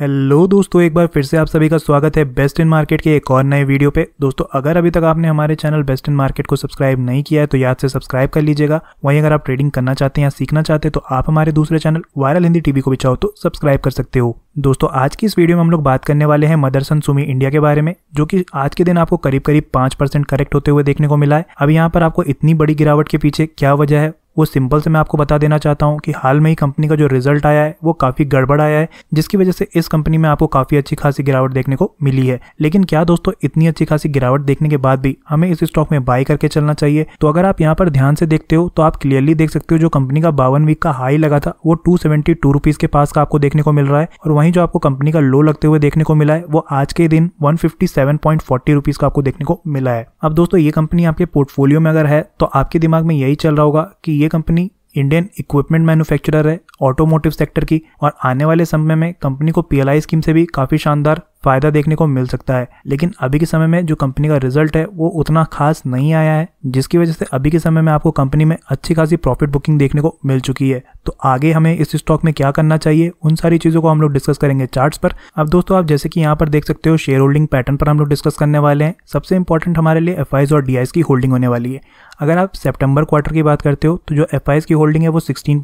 hello दोस्तों एक बार फिर से आप सभी का स्वागत है बेस्ट इन मार्केट के एक और नए वीडियो पे दोस्तों अगर अभी तक आपने हमारे चैनल बेस्ट इन मार्केट को सब्सक्राइब नहीं किया है तो याद से सब्सक्राइब कर लीजिएगा वहीं अगर आप ट्रेडिंग करना चाहते हैं या सीखना चाहते हैं तो आप हमारे दूसरे चैनल वायरल हिंदी टीवी को भी चाहो तो सब्सक्राइब कर सकते हो दोस्तों आज की इस वीडियो में हम लोग बात करने वाले हैं मदरसन सुमी इंडिया के बारे में जो कि आज के दिन आपको करीब करीब पांच परसेंट करेक्ट होते हुए देखने को मिला है अब यहाँ पर आपको इतनी बड़ी गिरावट के पीछे क्या वजह है वो सिंपल से मैं आपको बता देना चाहता हूँ कि हाल में ही कंपनी का जो रिजल्ट आया है वो काफ़ी गड़बड़ आया है जिसकी वजह से इस कंपनी में आपको काफ़ी अच्छी खासी गिरावट देखने को मिली है लेकिन क्या दोस्तों इतनी अच्छी खासी गिरावट देखने के बाद भी हमें इस स्टॉक में बाय करके चलना चाहिए तो अगर आप यहाँ पर ध्यान से देखते हो तो आप क्लियरली देख सकते हो जो कंपनी का बावन वीक का हाई लगा था वो टू सेवेंटी टू रुपीज के पास का आपको देखने को मिल रहा है और वहीं जो आपको कंपनी का लो लगते हुए देखने को मिला है वो आज के दिन one fifty seven point forty rupees का आपको देखने को मिला है अब दोस्तों ये कंपनी आपके पोर्टफोलियो में अगर है तो आपके दिमाग में यही चल रहा होगा कि ये कंपनी इंडियन इक्विपमेंट मैन्युफैक्चरर है ऑटोमोटिव सेक्टर की और आने वाले समय में कंपनी को पीएलआई स्कीम से भी काफ़ी शानदार फ़ायदा देखने को मिल सकता है लेकिन अभी के समय में जो कंपनी का रिजल्ट है वो उतना खास नहीं आया है जिसकी वजह से अभी के समय में आपको कंपनी में अच्छी खासी प्रॉफिट बुकिंग देखने को मिल चुकी है तो आगे हमें इस स्टॉक में क्या करना चाहिए उन सारी चीज़ों को हम लोग डिस्कस करेंगे चार्ट पर अब दोस्तों आप जैसे कि यहाँ पर देख सकते हो शेयर होल्डिंग पैटर्न पर हम लोग डिस्कस करने वाले हैं सबसे इंपॉर्टेंट हमारे लिए एफ और डी की होल्डिंग होने वाली है अगर आप सेप्टेम्बर क्वार्टर की बात करते हो तो जो एफ की होल्डिंग है वो सिक्सटीन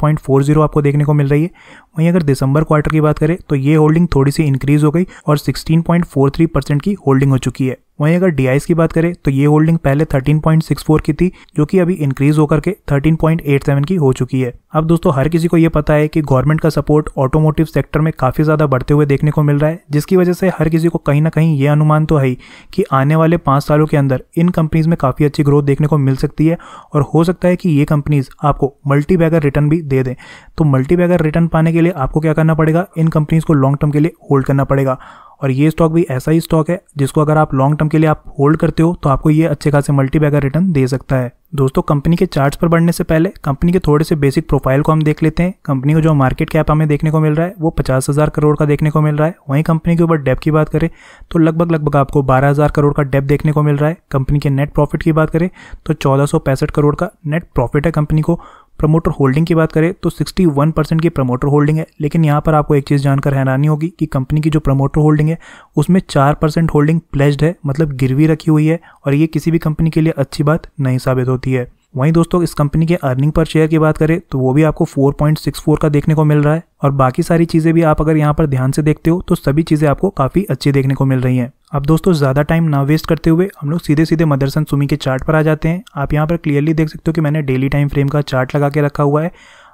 आपको देखने को मिल रही है वहीं अगर दिसंबर क्वार्टर की बात करें तो ये होल्डिंग थोड़ी सी इंक्रीज हो गई और 16.43 परसेंट की होल्डिंग हो चुकी है वहीं अगर डी की बात करें तो ये होल्डिंग पहले 13.64 की थी जो कि अभी इंक्रीज होकर के 13.87 की हो चुकी है अब दोस्तों हर किसी को ये पता है कि गवर्नमेंट का सपोर्ट ऑटोमोटिव सेक्टर में काफी ज्यादा बढ़ते हुए देखने को मिल रहा है जिसकी वजह से हर किसी को कहीं ना कहीं ये अनुमान तो है कि आने वाले पाँच सालों के अंदर इन कंपनीज में काफी अच्छी ग्रोथ देखने को मिल सकती है और हो सकता है कि ये कंपनीज आपको मल्टी बैगर रिटर्न भी दे दें तो मल्टी बैगर रिटर्न पाने के लिए आपको क्या करना पड़ेगा इन कंपनीज को लॉन्ग टर्म के लिए होल्ड करना पड़ेगा और ये स्टॉक भी ऐसा ही स्टॉक है जिसको अगर आप लॉन्ग टर्म के लिए आप होल्ड करते हो तो आपको ये अच्छे खासे मल्टी बैगर रिटर्न दे सकता है दोस्तों कंपनी के चार्ट्स पर बढ़ने से पहले कंपनी के थोड़े से बेसिक प्रोफाइल को हम देख लेते हैं कंपनी को जो मार्केट कैप हमें देखने को मिल रहा है वो पचास हज़ार करोड़ का देखने को मिल रहा है वहीं कंपनी के ऊपर डेप की बात करें तो लगभग लगभग आपको बारह हज़ार करोड़ का डेप देखने को मिल रहा है कंपनी के नेट प्रॉफिट की बात करें तो चौदह सौ पैंसठ करोड़ का नेट प्रॉफिट है कंपनी को प्रमोटर होल्डिंग की बात करें तो 61 परसेंट की प्रमोटर होल्डिंग है लेकिन यहाँ पर आपको एक चीज़ जानकर हैरानी होगी कि कंपनी की जो प्रमोटर होल्डिंग है उसमें चार परसेंट होल्डिंग प्लेस्ड है मतलब गिरवी रखी हुई है और ये किसी भी कंपनी के लिए अच्छी बात नहीं साबित होती है वहीं दोस्तों इस कंपनी के अर्निंग पर शेयर की बात करें तो वो भी आपको 4.64 का देखने को मिल रहा है और बाकी सारी चीज़ें भी आप अगर यहाँ पर ध्यान से देखते हो तो सभी चीज़ें आपको काफ़ी अच्छी देखने को मिल रही हैं अब दोस्तों ज़्यादा टाइम ना वेस्ट करते हुए हम लोग सीधे सीधे मदरसन सुमी के चार्ट पर आ जाते हैं आप यहाँ पर क्लियरली देख सकते हो कि मैंने डेली टाइम फ्रेम का चार्ट लगा के रखा हुआ है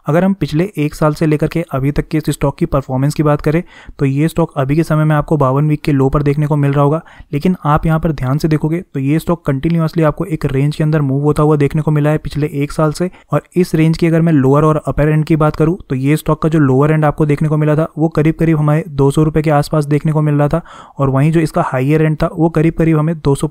अगर हम पिछले एक साल से लेकर के अभी तक के इस स्टॉक की परफॉर्मेंस की बात करें तो ये स्टॉक अभी के समय में आपको बावन वीक के लो पर देखने को मिल रहा होगा लेकिन आप यहाँ पर ध्यान से देखोगे तो ये स्टॉक कंटिन्यूसली आपको एक रेंज के अंदर मूव होता हुआ देखने को मिला है पिछले एक साल से और इस रेंज की अगर मैं लोअर और अपर एंड की बात करूँ तो ये स्टॉक का जो लोअर एंड आपको देखने को मिला था वो करीब करीब हमारे दो सौ के आसपास देखने को मिल रहा था और वहीं जो इसका हाइयर एंड था वो करीब करीब हमें दो सौ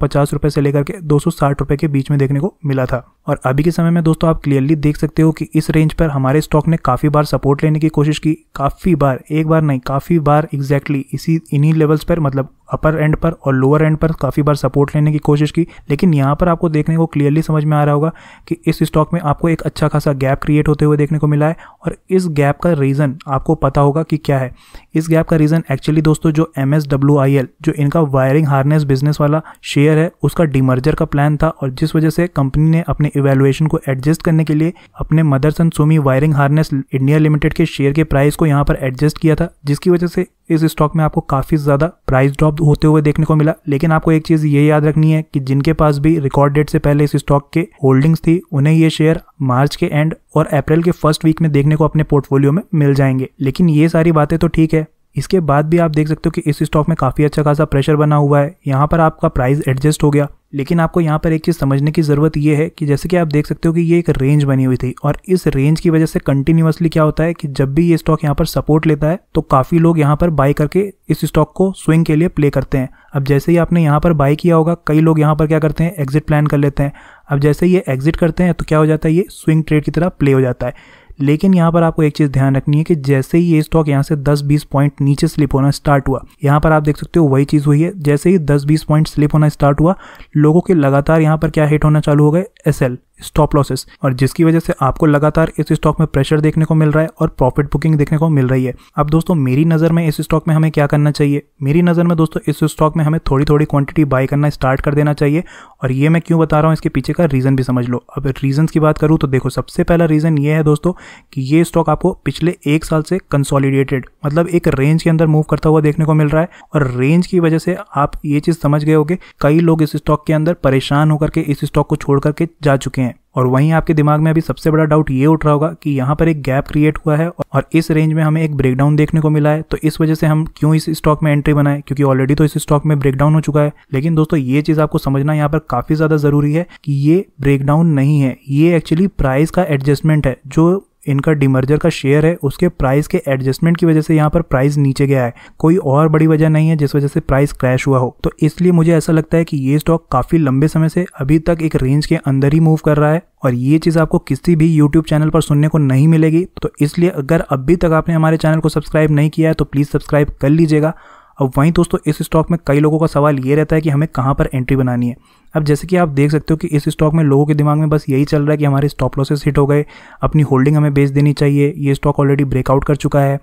से लेकर के दो सौ के बीच में देखने को मिला था और अभी के समय में दोस्तों आप क्लियरली देख सकते हो कि इस रेंज पर हमारे स्टॉक ने काफ़ी बार सपोर्ट लेने की कोशिश की काफ़ी बार एक बार नहीं काफ़ी बार एग्जैक्टली exactly इसी इन्हीं लेवल्स पर मतलब अपर एंड पर और लोअर एंड पर काफ़ी बार सपोर्ट लेने की कोशिश की लेकिन यहाँ पर आपको देखने को क्लियरली समझ में आ रहा होगा कि इस स्टॉक में आपको एक अच्छा खासा गैप क्रिएट होते हुए देखने को मिला है और इस गैप का रीज़न आपको पता होगा कि क्या है इस गैप का रीज़न एक्चुअली दोस्तों जो एम जो इनका वायरिंग हार्नेस बिजनेस वाला शेयर है उसका डिमर्जर का प्लान था और जिस वजह से कंपनी ने अपने इवेलुएशन को एडजस्ट करने के लिए अपने Motherson Sumi wiring harness India limited के शेयर के प्राइस को यहाँ पर एडजस्ट किया था जिसकी वजह से इस स्टॉक में आपको काफ़ी ज़्यादा प्राइस ड्रॉप होते हुए देखने को मिला लेकिन आपको एक चीज़ ये याद रखनी है कि जिनके पास भी रिकॉर्ड डेट से पहले इस स्टॉक के होल्डिंग्स थी उन्हें ये शेयर मार्च के एंड और अप्रैल के फर्स्ट वीक में देखने को अपने पोर्टफोलियो में मिल जाएंगे लेकिन ये सारी बातें तो ठीक है इसके बाद भी आप देख सकते हो कि इस स्टॉक में काफ़ी अच्छा खासा प्रेशर बना हुआ है यहाँ पर आपका प्राइस एडजस्ट हो गया लेकिन आपको यहाँ पर एक चीज़ समझने की ज़रूरत यह है कि जैसे कि आप देख सकते हो कि ये एक रेंज बनी हुई थी और इस रेंज की वजह से कंटिन्यूसली क्या होता है कि जब भी ये स्टॉक यहाँ पर सपोर्ट लेता है तो काफ़ी लोग यहाँ पर बाई करके इस स्टॉक को स्विंग के लिए प्ले करते हैं अब जैसे ही आपने यहाँ पर बाई किया होगा कई लोग यहाँ पर क्या करते हैं एग्जिट प्लान कर लेते हैं अब जैसे ये एग्जिट करते हैं तो क्या हो जाता है ये स्विंग ट्रेड की तरह प्ले हो जाता है लेकिन यहाँ पर आपको एक चीज़ ध्यान रखनी है कि जैसे ही ये स्टॉक यहाँ से 10-20 पॉइंट नीचे स्लिप होना स्टार्ट हुआ यहाँ पर आप देख सकते हो वही चीज़ हुई है जैसे ही 10-20 पॉइंट स्लिप होना स्टार्ट हुआ लोगों के लगातार यहाँ पर क्या हिट होना चालू हो गए एस स्टॉप लॉसेस और जिसकी वजह से आपको लगातार इस स्टॉक में प्रेशर देखने को मिल रहा है और प्रॉफिट बुकिंग देखने को मिल रही है अब दोस्तों मेरी नज़र में इस स्टॉक में हमें क्या करना चाहिए मेरी नज़र में दोस्तों इस स्टॉक में हमें थोड़ी थोड़ी क्वांटिटी बाय करना स्टार्ट कर देना चाहिए और ये मैं क्यों बता रहा हूँ इसके पीछे का रीज़न भी समझ लो अब रीज़न की बात करूँ तो देखो सबसे पहला रीज़न ये है दोस्तों कि ये स्टॉक आपको पिछले एक साल से कंसोलिडेटेड मतलब एक रेंज के अंदर मूव करता हुआ देखने को मिल रहा है और रेंज की वजह से आप ये चीज़ समझ गए होगे कई लोग इस स्टॉक के अंदर परेशान होकर के इस स्टॉक को छोड़ करके जा चुके हैं हैं और वहीं आपके दिमाग में अभी सबसे बड़ा डाउट ये उठ रहा होगा कि यहाँ पर एक गैप क्रिएट हुआ है और इस रेंज में हमें एक ब्रेकडाउन देखने को मिला है तो इस वजह से हम क्यों इस स्टॉक में एंट्री बनाए क्योंकि ऑलरेडी तो इस स्टॉक में ब्रेकडाउन हो चुका है लेकिन दोस्तों ये चीज़ आपको समझना यहाँ पर काफ़ी ज़्यादा ज़रूरी है कि ये ब्रेकडाउन नहीं है ये एक्चुअली प्राइस का एडजस्टमेंट है जो इनका डिमर्जर का शेयर है उसके प्राइस के एडजस्टमेंट की वजह से यहाँ पर प्राइस नीचे गया है कोई और बड़ी वजह नहीं है जिस वजह से प्राइस क्रैश हुआ हो तो इसलिए मुझे ऐसा लगता है कि ये स्टॉक काफी लंबे समय से अभी तक एक रेंज के अंदर ही मूव कर रहा है और ये चीज़ आपको किसी भी YouTube चैनल पर सुनने को नहीं मिलेगी तो इसलिए अगर अभी तक आपने हमारे चैनल को सब्सक्राइब नहीं किया है तो प्लीज़ सब्सक्राइब कर लीजिएगा अब वहीं दोस्तों इस स्टॉक में कई लोगों का सवाल ये रहता है कि हमें कहाँ पर एंट्री बनानी है अब जैसे कि आप देख सकते हो कि इस स्टॉक में लोगों के दिमाग में बस यही चल रहा है कि हमारे स्टॉप लॉसेस हिट हो गए अपनी होल्डिंग हमें बेच देनी चाहिए ये स्टॉक ऑलरेडी ब्रेकआउट कर चुका है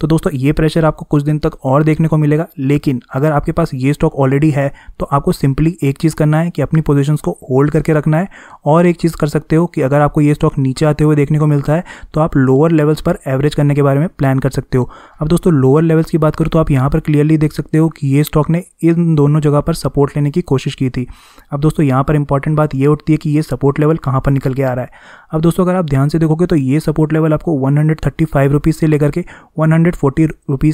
तो दोस्तों ये प्रेशर आपको कुछ दिन तक और देखने को मिलेगा लेकिन अगर आपके पास ये स्टॉक ऑलरेडी है तो आपको सिंपली एक चीज़ करना है कि अपनी पोजिशन को होल्ड करके रखना है और एक चीज़ कर सकते हो कि अगर आपको ये स्टॉक नीचे आते हुए देखने को मिलता है तो आप लोअर लेवल्स पर एवरेज करने के बारे में प्लान कर सकते हो अब दोस्तों लोअर लेवल्स की बात करूँ तो आप यहाँ पर क्लियरली देख सकते हो कि ये स्टॉक ने इन दोनों जगह पर सपोर्ट लेने की कोशिश की थी अब दोस्तों यहाँ पर इंपॉर्टेंट बात ये उठती है कि ये सपोर्ट लेवल कहाँ पर निकल के आ रहा है अब दोस्तों अगर आप ध्यान से देखोगे तो ये सपोर्ट लेवल आपको वन हंड्रेड से लेकर के वन हंड्रेड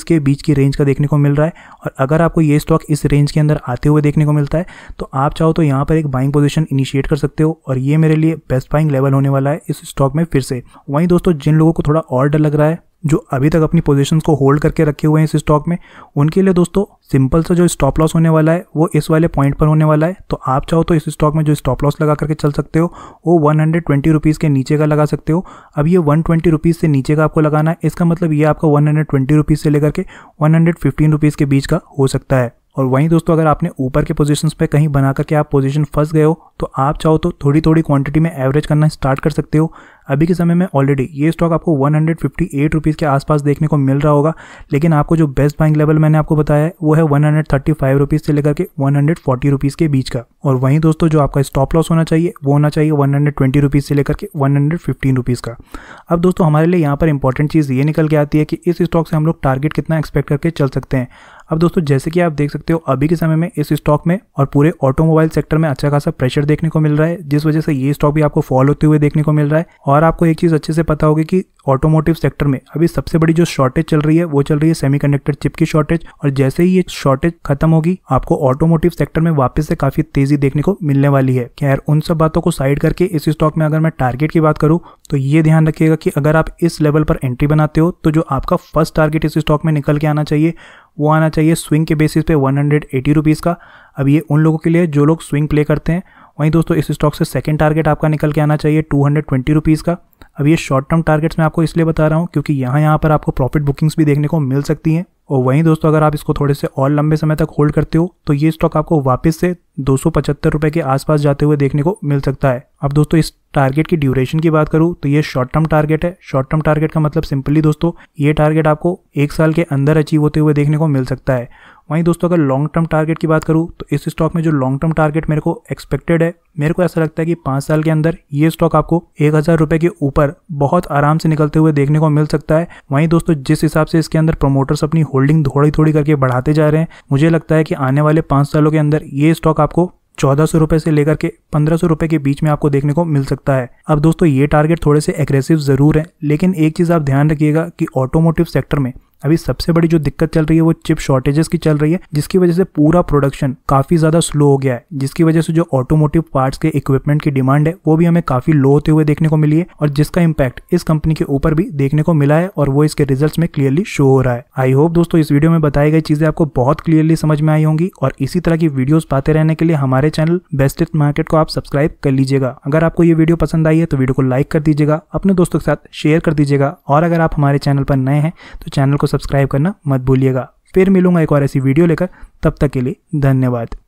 के बीच की रेंज का देखने को मिल रहा है और अगर आपको ये स्टॉक इस रेंज के अंदर आते हुए देखने को मिलता है तो आप चाहो तो यहाँ पर एक बाइंग पोजिशन इनिशिएट कर सकते हो और ये मेरे लिए बेस्ट बाइंग लेवल होने वाला है इस स्टॉक में फिर से वहीं दोस्तों जिन लोगों को थोड़ा और डर लग रहा है जो अभी तक अपनी पोजीशंस को होल्ड करके रखे हुए हैं इस स्टॉक में उनके लिए दोस्तों सिंपल सा जो स्टॉप लॉस होने वाला है वो इस वाले पॉइंट पर होने वाला है तो आप चाहो तो इस स्टॉक में जो स्टॉप लॉस लगा करके चल सकते हो वो वन हंड्रेड ट्वेंटी रुपीज़ के नीचे का लगा सकते हो अब ये वन ट्वेंटी रुपीज़ से नीचे का आपको लगाना है इसका मतलब ये आपका वन हंड्रेड ट्वेंटी रुपीज़ से लेकर के वन हंड्रेड फिफ्टीन रुपीज़ के बीच का हो सकता है और वहीं दोस्तों अगर आपने ऊपर के पोजीशंस पे कहीं बना करके आप पोजीशन फंस गए हो तो आप चाहो तो थोड़ी थोड़ी क्वांटिटी में एवरेज करना स्टार्ट कर सकते हो अभी के समय में ऑलरेडी ये स्टॉक आपको वन हंड्रेड के आसपास देखने को मिल रहा होगा लेकिन आपको जो बेस्ट बाइंग लेवल मैंने आपको बताया वो है वन हंड्रेड से लेकर के वन हंड्रेड के बीच का और वहीं दोस्तों जो आपका स्टॉप लॉस होना चाहिए वो होना चाहिए वन हंड्रेड से लेकर के वन हंड्रेड का अब दोस्तों हमारे लिए यहाँ पर इंपॉर्टेंट चीज़ ये निकल के आती है कि इस स्टॉक से हम लोग टारगेट कितना एक्सपेक्ट करके चल सकते हैं अब दोस्तों जैसे कि आप देख सकते हो अभी के समय में इस स्टॉक में और पूरे ऑटोमोबाइल सेक्टर में अच्छा खासा प्रेशर देखने को मिल रहा है जिस वजह से ये स्टॉक भी आपको फॉल होते हुए देखने को मिल रहा है और आपको एक चीज अच्छे से पता होगी कि ऑटोमोटिव सेक्टर में अभी सबसे बड़ी जो शॉर्टेज चल रही है वो चल रही है सेमीकंडक्टर चिप की शॉर्टेज और जैसे ही ये शॉर्टेज खत्म होगी आपको ऑटोमोटिव सेक्टर में वापस से काफी तेजी देखने को मिलने वाली है खैर उन सब बातों को साइड करके इस स्टॉक में अगर मैं टारगेट की बात करूं तो ये ध्यान रखिएगा कि अगर आप इस लेवल पर एंट्री बनाते हो तो जो आपका फर्स्ट टारगेट इस स्टॉक में निकल के आना चाहिए वो आना चाहिए स्विंग के बेसिस पे वन हंड्रेड रुपीज़ का अब ये उन लोगों के लिए जो लोग स्विंग प्ले करते हैं वहीं दोस्तों इस स्टॉक से सेकंड टारगेट आपका निकल के आना चाहिए टू हंड्रेड ट्वेंटी रुपीज़ का अब ये शॉर्ट टर्म टारगेट्स मैं आपको इसलिए बता रहा हूँ क्योंकि यहाँ यहाँ पर आपको प्रॉफिट बुकिंग्स भी देखने को मिल सकती हैं और वहीं दोस्तों अगर आप इसको थोड़े से और लंबे समय तक होल्ड करते हो तो ये स्टॉक आपको वापस से दो रुपए के आसपास जाते हुए देखने को मिल सकता है अब दोस्तों इस टारगेट की ड्यूरेशन की बात करूँ तो ये शॉर्ट टर्म टारगेट है शॉर्ट टर्म टारगेट का मतलब सिंपली दोस्तों ये टारगेट आपको एक साल के अंदर अचीव होते हुए देखने को मिल सकता है वहीं दोस्तों अगर लॉन्ग टर्म टारगेट की बात करूँ तो इस स्टॉक में जो लॉन्ग टर्म टारगेट मेरे को एक्सपेक्टेड है मेरे को ऐसा लगता है कि पाँच साल के अंदर ये स्टॉक आपको एक हज़ार रुपये के ऊपर बहुत आराम से निकलते हुए देखने को मिल सकता है वहीं दोस्तों जिस हिसाब से इसके अंदर प्रोमोटर्स अपनी होल्डिंग थोड़ी थोड़ी करके बढ़ाते जा रहे हैं मुझे लगता है कि आने वाले पाँच सालों के अंदर ये स्टॉक आपको चौदह सौ रुपये से लेकर के पंद्रह सौ रुपये के बीच में आपको देखने को मिल सकता है अब दोस्तों ये टारगेट थोड़े से एग्रेसिव ज़रूर है लेकिन एक चीज़ आप ध्यान रखिएगा कि ऑटोमोटिव सेक्टर में अभी सबसे बड़ी जो दिक्कत चल रही है वो चिप शॉर्टेजेस की चल रही है जिसकी वजह से पूरा प्रोडक्शन काफी ज्यादा स्लो हो गया है जिसकी वजह से जो ऑटोमोटिव पार्ट्स के इक्विपमेंट की डिमांड है वो भी हमें काफी लो होते हुए देखने को मिली है और जिसका इम्पैक्ट इस कंपनी के ऊपर भी देखने को मिला है और वो इसके रिजल्ट में क्लियरली शो हो रहा है आई होप दोस्तों इस वीडियो में बताई गई चीजें आपको बहुत क्लियरली समझ में आई होंगी और इसी तरह की वीडियो पाते रहने के लिए हमारे चैनल बेस्ट मार्केट को आप सब्सक्राइब कर लीजिएगा अगर आपको ये वीडियो पसंद आई है तो वीडियो को लाइक कर दीजिएगा अपने दोस्तों के साथ शेयर कर दीजिएगा और अगर आप हमारे चैनल पर नए हैं तो चैनल को सब्सक्राइब करना मत भूलिएगा फिर मिलूंगा एक और ऐसी वीडियो लेकर तब तक के लिए धन्यवाद